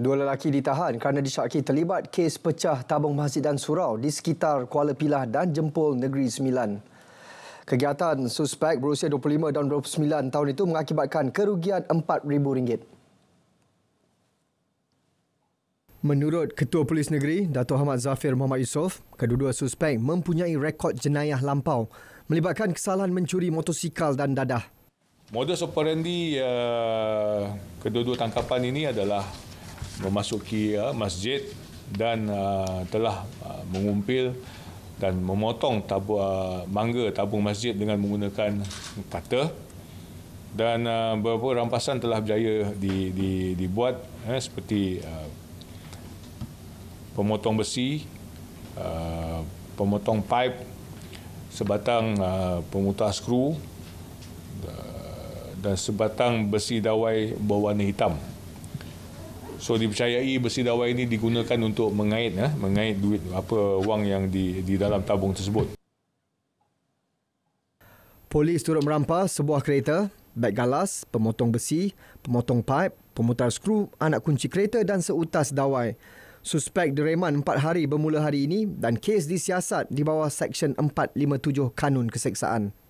Dua lelaki ditahan kerana disyaki terlibat kes pecah tabung masjid dan surau di sekitar Kuala Pilah dan Jempol Negeri Sembilan. Kegiatan suspek berusia 25 dan 29 tahun itu mengakibatkan kerugian rm ringgit. Menurut Ketua Polis Negeri, Dato' Ahmad Zafir Muhammad Yusof, kedua-dua suspek mempunyai rekod jenayah lampau melibatkan kesalahan mencuri motosikal dan dadah. Modus operandi eh, kedua-dua tangkapan ini adalah memasuki uh, masjid dan uh, telah uh, mengumpil dan memotong tabu, uh, mangga tabung masjid dengan menggunakan kata dan uh, beberapa rampasan telah berjaya di, di, dibuat eh, seperti uh, pemotong besi uh, pemotong pipe sebatang uh, pemutar skru uh, dan sebatang besi dawai berwarna hitam So dipercayai besi dawai ini digunakan untuk mengait ya, mengait duit apa wang yang di di dalam tabung tersebut. Polis turut merampas sebuah kereta, beg galas, pemotong besi, pemotong pipe, pemutar skru, anak kunci kereta dan seutas dawai. Suspek direman 4 hari bermula hari ini dan kes disiasat di bawah Seksyen 457 Kanun Keseksaan.